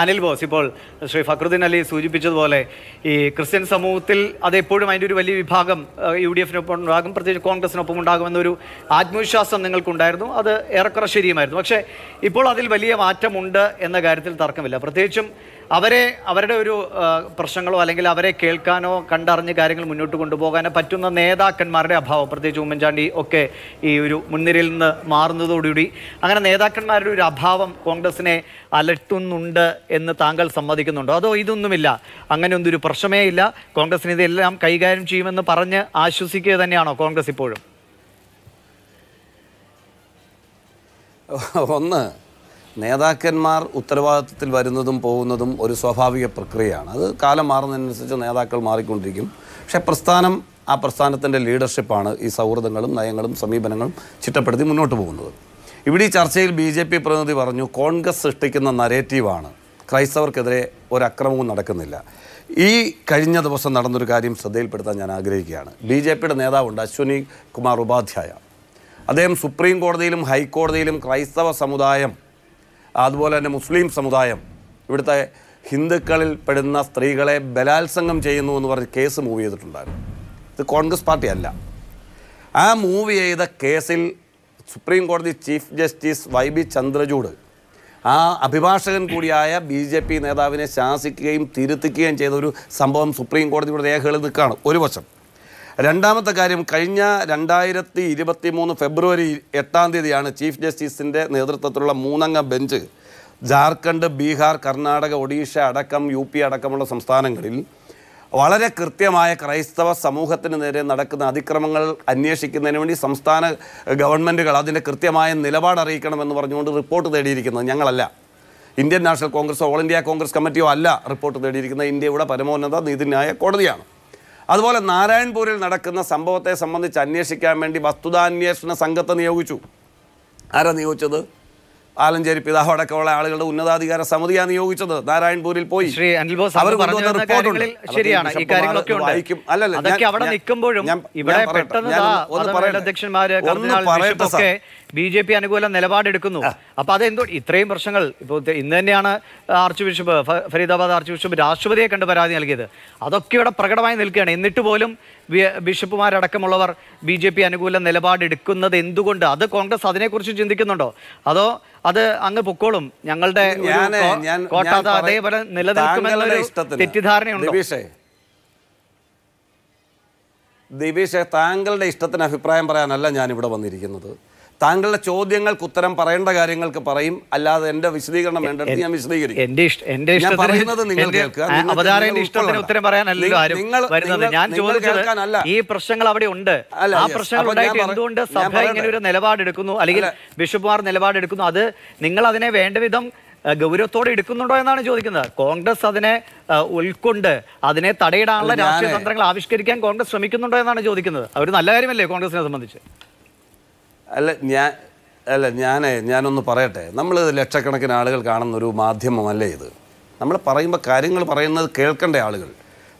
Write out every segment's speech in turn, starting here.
Anil boss ഇപ്പോൾ ശ്രീ ഫക്രുദ്ദീൻ അലി സൂചിപ്പിച്ചതുപോലെ ഈ ക്രിസ്ത്യൻ സമൂഹത്തിൽ അത് എപ്പോഴും അതിൻ്റെ ഒരു വലിയ വിഭാഗം യു ഡി എഫിനൊപ്പം ഉണ്ടാകും പ്രത്യേകിച്ച് കോൺഗ്രസിനൊപ്പം ഉണ്ടാകുമെന്നൊരു ആത്മവിശ്വാസം നിങ്ങൾക്കുണ്ടായിരുന്നു അത് ഏറെക്കുറെ ശരിയുമായിരുന്നു പക്ഷേ ഇപ്പോൾ അതിൽ വലിയ മാറ്റമുണ്ട് എന്ന കാര്യത്തിൽ തർക്കമില്ല പ്രത്യേകിച്ചും അവരെ അവരുടെ ഒരു പ്രശ്നങ്ങളോ അല്ലെങ്കിൽ അവരെ കേൾക്കാനോ കണ്ടറിഞ്ഞ് കാര്യങ്ങൾ മുന്നോട്ട് കൊണ്ടുപോകാനോ പറ്റുന്ന നേതാക്കന്മാരുടെ അഭാവം പ്രത്യേകിച്ച് ഉമ്മൻചാണ്ടി ഒക്കെ ഈ ഒരു മുൻനിരയിൽ നിന്ന് മാറുന്നതോടുകൂടി അങ്ങനെ നേതാക്കന്മാരുടെ ഒരു അഭാവം കോൺഗ്രസിനെ അലട്ടുന്നുണ്ട് എന്ന് താങ്കൾ സമ്മതിക്കുന്നുണ്ടോ അതോ ഇതൊന്നുമില്ല അങ്ങനെ ഒന്നും ഒരു പ്രശ്നമേ ഇല്ല കോൺഗ്രസിന് ഇതെല്ലാം കൈകാര്യം ചെയ്യുമെന്ന് പറഞ്ഞ് ആശ്വസിക്കുക തന്നെയാണോ കോൺഗ്രസ് ഇപ്പോഴും ഒന്ന് നേതാക്കന്മാർ ഉത്തരവാദിത്വത്തിൽ വരുന്നതും പോകുന്നതും ഒരു സ്വാഭാവിക പ്രക്രിയയാണ് അത് കാലം മാറുന്നതിനനുസരിച്ച് നേതാക്കൾ മാറിക്കൊണ്ടിരിക്കും പക്ഷേ പ്രസ്ഥാനം ആ പ്രസ്ഥാനത്തിൻ്റെ ലീഡർഷിപ്പാണ് ഈ സൗഹൃദങ്ങളും നയങ്ങളും സമീപനങ്ങളും ചിട്ടപ്പെടുത്തി മുന്നോട്ട് പോകുന്നത് ഇവിടെ ഈ ചർച്ചയിൽ ബി ജെ പി പ്രതിനിധി പറഞ്ഞു കോൺഗ്രസ് സൃഷ്ടിക്കുന്ന നരേറ്റീവാണ് ക്രൈസ്തവർക്കെതിരെ ഒരു നടക്കുന്നില്ല ഈ കഴിഞ്ഞ ദിവസം നടന്നൊരു കാര്യം ശ്രദ്ധയിൽപ്പെടുത്താൻ ഞാൻ ആഗ്രഹിക്കുകയാണ് ബി ജെ പിയുടെ നേതാവുണ്ട് അശ്വനി കുമാർ ഉപാധ്യായ അദ്ദേഹം സുപ്രീം കോടതിയിലും ഹൈക്കോടതിയിലും ക്രൈസ്തവ സമുദായം അതുപോലെ തന്നെ മുസ്ലിം സമുദായം ഇവിടുത്തെ ഹിന്ദുക്കളിൽ പെടുന്ന സ്ത്രീകളെ ബലാത്സംഗം ചെയ്യുന്നു എന്ന് പറഞ്ഞ് കേസ് മൂവ് ചെയ്തിട്ടുണ്ടായിരുന്നു ഇത് കോൺഗ്രസ് പാർട്ടി അല്ല ആ മൂവ് ചെയ്ത കേസിൽ സുപ്രീം കോടതി chief justice Y B Chandrachud ആ അഭിഭാഷകൻ കൂടിയായ ബി ജെ പി നേതാവിനെ ശാസിക്കുകയും തിരുത്തിക്കുകയും ചെയ്ത ഒരു സംഭവം സുപ്രീം കോടതിയുടെ രേഖകൾ നിൽക്കുകയാണ് ഒരു വശം രണ്ടാമത്തെ കാര്യം കഴിഞ്ഞ രണ്ടായിരത്തി ഇരുപത്തി മൂന്ന് ഫെബ്രുവരി എട്ടാം തീയതിയാണ് ചീഫ് ജസ്റ്റിസിൻ്റെ നേതൃത്വത്തിലുള്ള മൂന്നംഗ ബെഞ്ച് ജാർഖണ്ഡ് ബീഹാർ കർണാടക ഒഡീഷ അടക്കം യു പി അടക്കമുള്ള സംസ്ഥാനങ്ങളിൽ വളരെ കൃത്യമായ ക്രൈസ്തവ സമൂഹത്തിന് നേരെ നടക്കുന്ന അതിക്രമങ്ങൾ അന്വേഷിക്കുന്നതിന് വേണ്ടി സംസ്ഥാന ഗവൺമെൻറ്റുകൾ അതിൻ്റെ കൃത്യമായ നിലപാട് അറിയിക്കണമെന്ന് പറഞ്ഞുകൊണ്ട് റിപ്പോർട്ട് തേടിയിരിക്കുന്നത് ഞങ്ങളല്ല Indian National Congress All India Congress കമ്മിറ്റിയോ അല്ല റിപ്പോർട്ട് തേടിയിരിക്കുന്നത് ഇന്ത്യയുടെ പരമോന്നത നീതിന്യായ കോടതിയാണ് അതുപോലെ നാരായൺപൂരിൽ നടക്കുന്ന സംഭവത്തെ സംബന്ധിച്ച് അന്വേഷിക്കാൻ വേണ്ടി വസ്തുതാന്വേഷണ സംഘത്തെ നിയോഗിച്ചു ആരാ നിയോഗിച്ചത് ആലഞ്ചേരി പിതാവ് അടക്കമുള്ള ആളുകളുടെ ഉന്നതാധികാര സമിതിയാണ് നിയോഗിച്ചത് നാരായൺപൂരിൽ പോയി അവർ കൊണ്ടുവന്ന ശരിയാണ് ഈ കാര്യങ്ങളൊക്കെ അവിടെ നിൽക്കുമ്പോഴും ഇവിടെ പെട്ടെന്ന് ഒന്ന് പറയട്ടെ ബി ജെ പി അനുകൂല നിലപാടെടുക്കുന്നു അപ്പൊ അതെന്തോ ഇത്രയും പ്രശ്നങ്ങൾ ഇപ്പോൾ ഇന്ന് തന്നെയാണ് archbishop Faridabad archbishop രാഷ്ട്രപതിയെ കണ്ട് പരാതി നൽകിയത് അതൊക്കെ ഇവിടെ പ്രകടമായി നിൽക്കുകയാണ് എന്നിട്ട് പോലും ബിഷപ്പുമാരടക്കമുള്ളവർ ബി ജെ പി അനുകൂല നിലപാടെടുക്കുന്നത് എന്തുകൊണ്ട് അത് കോൺഗ്രസ് അതിനെക്കുറിച്ച് ചിന്തിക്കുന്നുണ്ടോ അതോ അത് അങ്ങ് പൊക്കോളും ഞങ്ങളുടെ അതേപോലെ നിലനിൽക്കുമെന്നൊരു തെറ്റിദ്ധാരണയുണ്ട് ദിവീഷെ താങ്കളുടെ ഇഷ്ടത്തിന് അഭിപ്രായം പറയാനല്ല ഞാനിവിടെ വന്നിരിക്കുന്നത് താങ്കളുടെ ചോദ്യങ്ങൾക്ക് ഉത്തരം പറയേണ്ട കാര്യങ്ങൾക്ക് പറയും അല്ലാതെ എന്റെ വിശദീകരണം വേണ്ടത് ഞാൻ വിശദീകരിക്കും പറയുന്നത് ഈ പ്രശ്നങ്ങൾ അവിടെ ഉണ്ട് ആ പ്രശ്നങ്ങൾ എന്തുകൊണ്ട് സഭ ഇങ്ങനെ ഒരു അല്ലെങ്കിൽ ബിഷപ്പുമാർ നിലപാടെടുക്കുന്നു അത് നിങ്ങൾ അതിനെ വേണ്ടവിധം ഗൗരവത്തോടെ എടുക്കുന്നുണ്ടോ എന്നാണ് ചോദിക്കുന്നത് കോൺഗ്രസ് അതിനെ ഉൾക്കൊണ്ട് അതിനെ തടയിടാനുള്ള രാഷ്ട്രീയ തന്ത്രങ്ങൾ ആവിഷ്കരിക്കാൻ കോൺഗ്രസ് ശ്രമിക്കുന്നുണ്ടോ എന്നാണ് ചോദിക്കുന്നത് അവർ നല്ല കാര്യമല്ലേ കോൺഗ്രസിനെ സംബന്ധിച്ച് അല്ല ഞാൻ അല്ല ഞാനേ ഞാനൊന്ന് പറയട്ടെ നമ്മൾ ലക്ഷക്കണക്കിന് ആളുകൾ കാണുന്ന ഒരു മാധ്യമമല്ലേ ഇത് നമ്മൾ പറയുമ്പോൾ കാര്യങ്ങൾ പറയുന്നത് കേൾക്കേണ്ട ആളുകൾ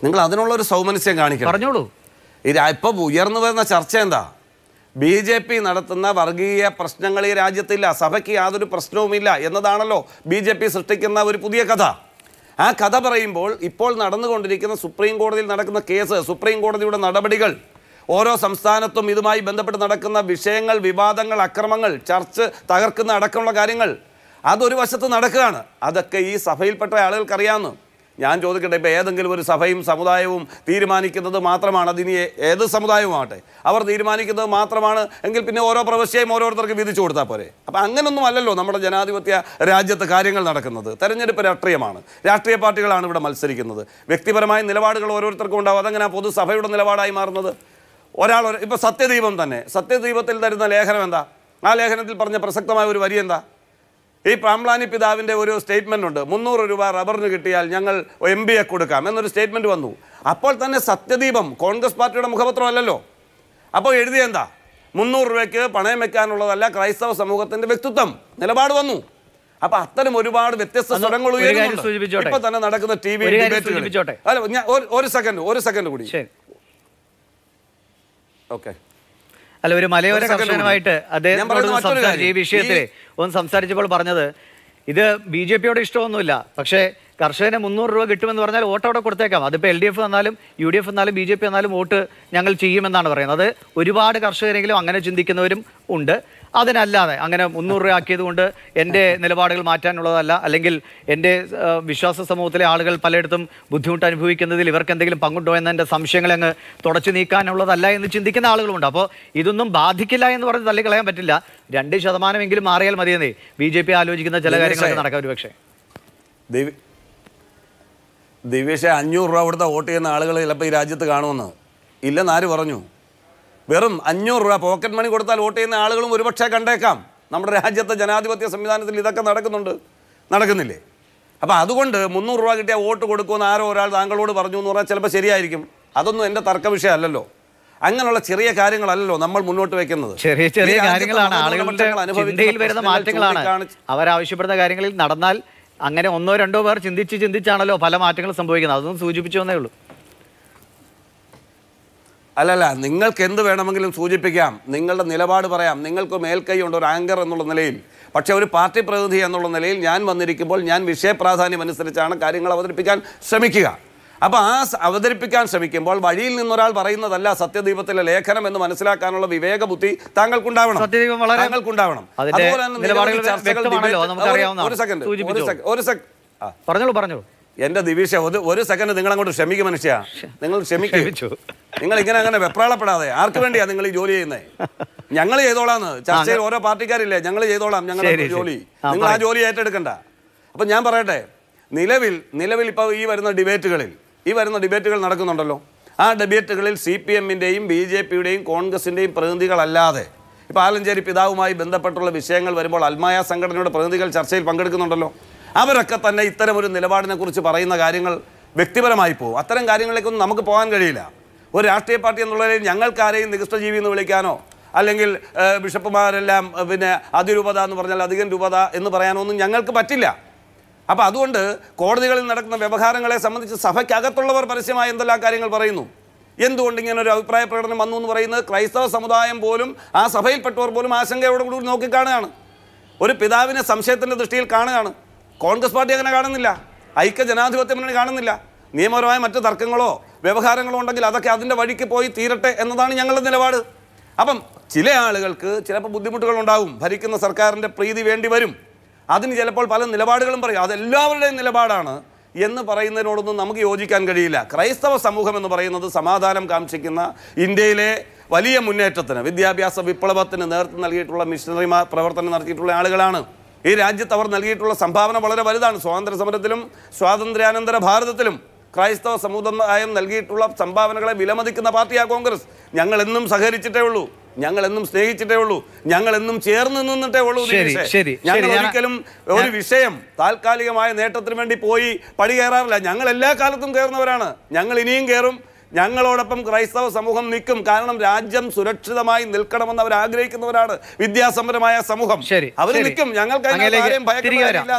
നിങ്ങൾ അതിനുള്ള ഒരു സൗമനസ്യം കാണിക്കണം പറഞ്ഞോളൂ ഇത് ഇപ്പം ഉയർന്നു വരുന്ന ചർച്ച എന്താ ബി ജെ പി നടത്തുന്ന വർഗീയ പ്രശ്നങ്ങൾ ഈ രാജ്യത്തില്ല സഭയ്ക്ക് യാതൊരു പ്രശ്നവുമില്ല എന്നതാണല്ലോ ബി ജെ പി സൃഷ്ടിക്കുന്ന ഒരു പുതിയ കഥ ആ കഥ പറയുമ്പോൾ ഇപ്പോൾ നടന്നുകൊണ്ടിരിക്കുന്ന സുപ്രീം കോടതിയിൽ നടക്കുന്ന കേസ് സുപ്രീം കോടതിയുടെ നടപടികൾ ഓരോ സംസ്ഥാനത്തും ഇതുമായി ബന്ധപ്പെട്ട് നടക്കുന്ന വിഷയങ്ങൾ വിവാദങ്ങൾ അക്രമങ്ങൾ ചർച്ച് തകർക്കുന്ന അടക്കമുള്ള കാര്യങ്ങൾ അതൊരു വശത്ത് നടക്കുകയാണ് അതൊക്കെ ഈ സഭയിൽപ്പെട്ട ആളുകൾക്കറിയാമെന്ന് ഞാൻ ചോദിക്കട്ടെ ഇപ്പോൾ ഏതെങ്കിലും ഒരു സഭയും സമുദായവും തീരുമാനിക്കുന്നത് മാത്രമാണ് അതിനി ഏത് സമുദായവുമാകട്ടെ അവർ തീരുമാനിക്കുന്നത് മാത്രമാണ് എങ്കിൽ പിന്നെ ഓരോ പ്രവശ്യയും ഓരോരുത്തർക്ക് വീതിച്ചു കൊടുത്താൽ പോരെ അപ്പോൾ അങ്ങനൊന്നും അല്ലല്ലോ നമ്മുടെ ജനാധിപത്യ രാജ്യത്ത് കാര്യങ്ങൾ നടക്കുന്നത് തെരഞ്ഞെടുപ്പ് രാഷ്ട്രീയമാണ് രാഷ്ട്രീയ പാർട്ടികളാണ് ഇവിടെ മത്സരിക്കുന്നത് വ്യക്തിപരമായ നിലപാടുകൾ ഓരോരുത്തർക്കും ഉണ്ടാവും അതെങ്ങനെ പൊതുസഭയുടെ നിലപാടായി മാറുന്നത് ഒരാൾ ഇപ്പോൾ സത്യദീപം തന്നെ സത്യദീപത്തിൽ തരുന്ന ലേഖനം എന്താ ആ ലേഖനത്തിൽ പറഞ്ഞ പ്രസക്തമായ ഒരു വരി എന്താ ഈ പ്രാംലാനി പിതാവിൻ്റെ ഒരു സ്റ്റേറ്റ്മെൻ്റ് ഉണ്ട് മുന്നൂറ് രൂപ റബ്ബറിന് കിട്ടിയാൽ ഞങ്ങൾ എം എ കൊടുക്കാം എന്നൊരു സ്റ്റേറ്റ്മെൻറ്റ് വന്നു അപ്പോൾ തന്നെ സത്യദീപം കോൺഗ്രസ് പാർട്ടിയുടെ മുഖപത്രമല്ലല്ലോ അപ്പോൾ എഴുതിയെന്താ മുന്നൂറ് രൂപയ്ക്ക് പണയം വെക്കാനുള്ളതല്ല ക്രൈസ്തവ സമൂഹത്തിൻ്റെ വ്യക്തിത്വം നിലപാട് വന്നു അപ്പൊ അത്തരം ഒരുപാട് വ്യത്യസ്ത സ്ഥലങ്ങൾ ഇപ്പൊ തന്നെ നടക്കുന്ന ടി വി ഒരു സെക്കൻഡ് ഒരു സെക്കൻഡ് കൂടി ഓക്കെ അല്ല ഒരു മലയോര കർഷകനുമായിട്ട് അദ്ദേഹം ഈ വിഷയത്തിൽ ഒന്ന് സംസാരിച്ചപ്പോൾ പറഞ്ഞത് ഇത് ബി ജെ പിയോട് ഇഷ്ടമൊന്നുമില്ല പക്ഷേ കർഷകന് മുന്നൂറ് രൂപ കിട്ടുമെന്ന് പറഞ്ഞാൽ വോട്ട് അവിടെ കൊടുത്തേക്കാം അതിപ്പോൾ എൽ ഡി എഫ് വന്നാലും യു ഡി എഫ് വന്നാലും ബി ജെ പി വന്നാലും വോട്ട് ഞങ്ങൾ ചെയ്യുമെന്നാണ് പറയുന്നത് അത് ഒരുപാട് കർഷകരെങ്കിലും അങ്ങനെ ചിന്തിക്കുന്നവരും ഉണ്ട് അതിനല്ലാതെ അങ്ങനെ മുന്നൂറ് രൂപ ആക്കിയത് കൊണ്ട് എൻ്റെ നിലപാടുകൾ മാറ്റാനുള്ളതല്ല അല്ലെങ്കിൽ എൻ്റെ വിശ്വാസ സമൂഹത്തിലെ ആളുകൾ പലയിടത്തും ബുദ്ധിമുട്ട് അനുഭവിക്കുന്നതിൽ ഇവർക്ക് എന്തെങ്കിലും പങ്കുണ്ടോ എന്ന എൻ്റെ സംശയങ്ങളെ അങ്ങ് തുടച്ചു നീക്കാനുള്ളതല്ല എന്ന് ചിന്തിക്കുന്ന ആളുകളുണ്ട് അപ്പോൾ ഇതൊന്നും ബാധിക്കില്ല എന്ന് പറഞ്ഞ് തള്ളിക്കളയാൻ പറ്റില്ല രണ്ട് ശതമാനമെങ്കിലും മാറിയാൽ മതിയെന്നേ ബി ജെ പി ആലോചിക്കുന്ന ചില കാര്യങ്ങളൊക്കെ നടക്കാം ഒരു പക്ഷേ ദിവ്യശ അഞ്ഞൂറ് രൂപ കൊടുത്ത വോട്ട് ചെയ്യുന്ന ആളുകൾ ചിലപ്പോൾ ഈ രാജ്യത്ത് കാണുമെന്ന് ഇല്ലെന്നാര് പറഞ്ഞു വെറും അഞ്ഞൂറ് രൂപ പോക്കറ്റ് മണി കൊടുത്താൽ വോട്ട് ചെയ്യുന്ന ആളുകളും ഒരുപക്ഷെ കണ്ടേക്കാം നമ്മുടെ രാജ്യത്തെ ജനാധിപത്യ സംവിധാനത്തിൽ ഇതൊക്കെ നടക്കുന്നുണ്ട് നടക്കുന്നില്ലേ അപ്പോൾ അതുകൊണ്ട് മുന്നൂറ് രൂപ കിട്ടിയാൽ വോട്ട് കൊടുക്കുമെന്ന് ആരോ ഒരാൾ താങ്കളോട് പറഞ്ഞു എന്ന് പറഞ്ഞാൽ ചിലപ്പോൾ ശരിയായിരിക്കും അതൊന്നും എൻ്റെ തർക്ക വിഷയമല്ലല്ലോ അങ്ങനെയുള്ള ചെറിയ കാര്യങ്ങളല്ലോ നമ്മൾ മുന്നോട്ട് വെക്കുന്നത് ചെറിയ ചെറിയ കാര്യങ്ങളാണ് ആളുകളുടെ വരുന്ന മാറ്റങ്ങളാണ് അവരാവശ്യപ്പെടുന്ന കാര്യങ്ങളിൽ നടന്നാൽ അങ്ങനെ ഒന്നോ രണ്ടോ പേർ ചിന്തിച്ച് ചിന്തിച്ചാണല്ലോ പല മാറ്റങ്ങൾ സംഭവിക്കുന്നത് അതൊന്നും സൂചിപ്പിച്ചു വന്നേ ഉള്ളൂ അല്ലല്ല നിങ്ങൾക്ക് എന്ത് വേണമെങ്കിലും സൂചിപ്പിക്കാം നിങ്ങളുടെ നിലപാട് പറയാം നിങ്ങൾക്ക് മേൽക്കൈയുണ്ട് ഒരു ആങ്കർ എന്നുള്ള നിലയിൽ പക്ഷേ ഒരു പാർട്ടി പ്രതിനിധി എന്നുള്ള നിലയിൽ ഞാൻ വന്നിരിക്കുമ്പോൾ ഞാൻ വിഷയപ്രാധാന്യം അനുസരിച്ചാണ് കാര്യങ്ങൾ അവതരിപ്പിക്കാൻ ശ്രമിക്കുക അപ്പോൾ ആ അവതരിപ്പിക്കാൻ ശ്രമിക്കുമ്പോൾ വഴിയിൽ നിന്നൊരാൾ പറയുന്നതല്ല സത്യദീപത്തിലെ ലേഖനം എന്ന് മനസ്സിലാക്കാനുള്ള വിവേക ബുദ്ധി താങ്കൾക്കുണ്ടാവണം താങ്കൾക്കുണ്ടാവണം അതുപോലെ തന്നെ ഒരു സെക്കൻഡ് ഒരു സെക്കൻഡ് പറഞ്ഞോളൂ പറഞ്ഞോളൂ എന്റെ ദിവിഷ ഒരു സെക്കൻഡ് നിങ്ങൾ അങ്ങോട്ട് ക്ഷമിക്കും മനുഷ്യ നിങ്ങൾ ക്ഷമിക്കും നിങ്ങൾ ഇങ്ങനെ അങ്ങനെ വെപ്രാളപ്പെടാതെ ആർക്ക് വേണ്ടിയാ നിങ്ങൾ ഈ ജോലി ചെയ്യുന്നത് ഞങ്ങൾ ചെയ്തോളാന്ന് ചർച്ചയിൽ ഓരോ പാർട്ടിക്കാരില്ലേ ഞങ്ങൾ ചെയ്തോളാം ഞങ്ങളുടെ ജോലി നിങ്ങൾ ആ ജോലി ഏറ്റെടുക്കണ്ട അപ്പൊ ഞാൻ പറയട്ടെ നിലവിൽ നിലവിൽ ഇപ്പോൾ ഈ വരുന്ന ഡിബേറ്റുകളിൽ ഈ വരുന്ന ഡിബേറ്റുകൾ നടക്കുന്നുണ്ടല്ലോ ആ ഡിബേറ്റുകളിൽ സി പി എമ്മിന്റെയും ബി ജെ പിയുടെയും കോൺഗ്രസിന്റെയും പ്രതിനിധികളല്ലാതെ ഇപ്പൊ ആലഞ്ചേരി പിതാവുമായി ബന്ധപ്പെട്ടുള്ള വിഷയങ്ങൾ വരുമ്പോൾ അൽമായ സംഘടനയുടെ പ്രതിനിധികൾ ചർച്ചയിൽ പങ്കെടുക്കുന്നുണ്ടല്ലോ അവരൊക്കെ തന്നെ ഇത്തരം ഒരു കുറിച്ച് പറയുന്ന കാര്യങ്ങൾ വ്യക്തിപരമായി പോകും അത്തരം കാര്യങ്ങളിലേക്കൊന്നും നമുക്ക് പോകാൻ കഴിയില്ല ഒരു രാഷ്ട്രീയ പാർട്ടി എന്നുള്ളതിൽ ഞങ്ങൾക്ക് നികൃഷ്ടജീവി എന്ന് വിളിക്കാനോ അല്ലെങ്കിൽ ബിഷപ്പുമാരെല്ലാം പിന്നെ അതിരൂപത എന്ന് പറഞ്ഞാൽ അധികം രൂപത എന്ന് പറയാനൊന്നും ഞങ്ങൾക്ക് പറ്റില്ല അപ്പോൾ അതുകൊണ്ട് കോടതികളിൽ നടക്കുന്ന വ്യവഹാരങ്ങളെ സംബന്ധിച്ച് സഭയ്ക്കകത്തുള്ളവർ പരസ്യമായി എന്തെല്ലാം കാര്യങ്ങൾ പറയുന്നു എന്തുകൊണ്ട് ഇങ്ങനെ ഒരു അഭിപ്രായ പ്രകടനം വന്നു എന്ന് പറയുന്നത് ക്രൈസ്തവ സമുദായം പോലും ആ സഭയിൽപ്പെട്ടവർ പോലും കൂടി നോക്കിക്കാണുകയാണ് ഒരു പിതാവിനെ സംശയത്തിൻ്റെ ദൃഷ്ടിയിൽ കാണുകയാണ് കോൺഗ്രസ് പാർട്ടി അങ്ങനെ കാണുന്നില്ല ഐക്യ ജനാധിപത്യം മുന്നണി കാണുന്നില്ല നിയമപരമായ മറ്റ് തർക്കങ്ങളോ വ്യവഹാരങ്ങളുണ്ടെങ്കിൽ അതൊക്കെ അതിൻ്റെ വഴിക്ക് പോയി തീരട്ടെ എന്നതാണ് ഞങ്ങളുടെ നിലപാട് അപ്പം ചില ആളുകൾക്ക് ചിലപ്പോൾ ബുദ്ധിമുട്ടുകളുണ്ടാവും ഭരിക്കുന്ന സർക്കാരിൻ്റെ പ്രീതി വേണ്ടി വരും അതിന് ചിലപ്പോൾ പല നിലപാടുകളും പറയും അതെല്ലാവരുടെയും നിലപാടാണ് എന്ന് പറയുന്നതിനോടൊന്നും നമുക്ക് യോജിക്കാൻ കഴിയില്ല ക്രൈസ്തവ സമൂഹം എന്ന് പറയുന്നത് സമാധാനം കാംക്ഷിക്കുന്ന ഇന്ത്യയിലെ വലിയ മുന്നേറ്റത്തിന് വിദ്യാഭ്യാസ വിപ്ലവത്തിന് നേതൃത്വം നൽകിയിട്ടുള്ള മിഷണറിമാർ പ്രവർത്തനം നടത്തിയിട്ടുള്ള ആളുകളാണ് ഈ രാജ്യത്ത് അവർ നൽകിയിട്ടുള്ള സംഭാവന വളരെ വലുതാണ് സ്വാതന്ത്ര്യ സമരത്തിലും സ്വാതന്ത്ര്യാനന്തര ഭാരതത്തിലും ക്രൈസ്തവ സമുദായം നൽകിയിട്ടുള്ള സംഭാവനകളെ വിലമതിക്കുന്ന പാർട്ടിയാണ് കോൺഗ്രസ് ഞങ്ങൾ എന്നും സഹകരിച്ചിട്ടേ ഉള്ളൂ ഞങ്ങൾ എന്നും സ്നേഹിച്ചിട്ടേ ഉള്ളൂ ഞങ്ങൾ എന്നും ചേർന്ന് നിന്നിട്ടേ ഉള്ളൂ ഞങ്ങൾ ഒരിക്കലും ഒരു വിഷയം താൽക്കാലികമായ നേട്ടത്തിന് വേണ്ടി പോയി പടി കയറാറില്ല ഞങ്ങൾ എല്ലാ കാലത്തും കയറുന്നവരാണ് ഞങ്ങൾ ഇനിയും കയറും ഞങ്ങളോടൊപ്പം ക്രൈസ്തവ സമൂഹം നിൽക്കും കാരണം രാജ്യം സുരക്ഷിതമായി നിൽക്കണമെന്ന് അവർ ആഗ്രഹിക്കുന്നവരാണ് വിദ്യാസമ്പരമായ സമൂഹം അവർ നിൽക്കും ഞങ്ങൾക്ക് ഭയക്കില്ല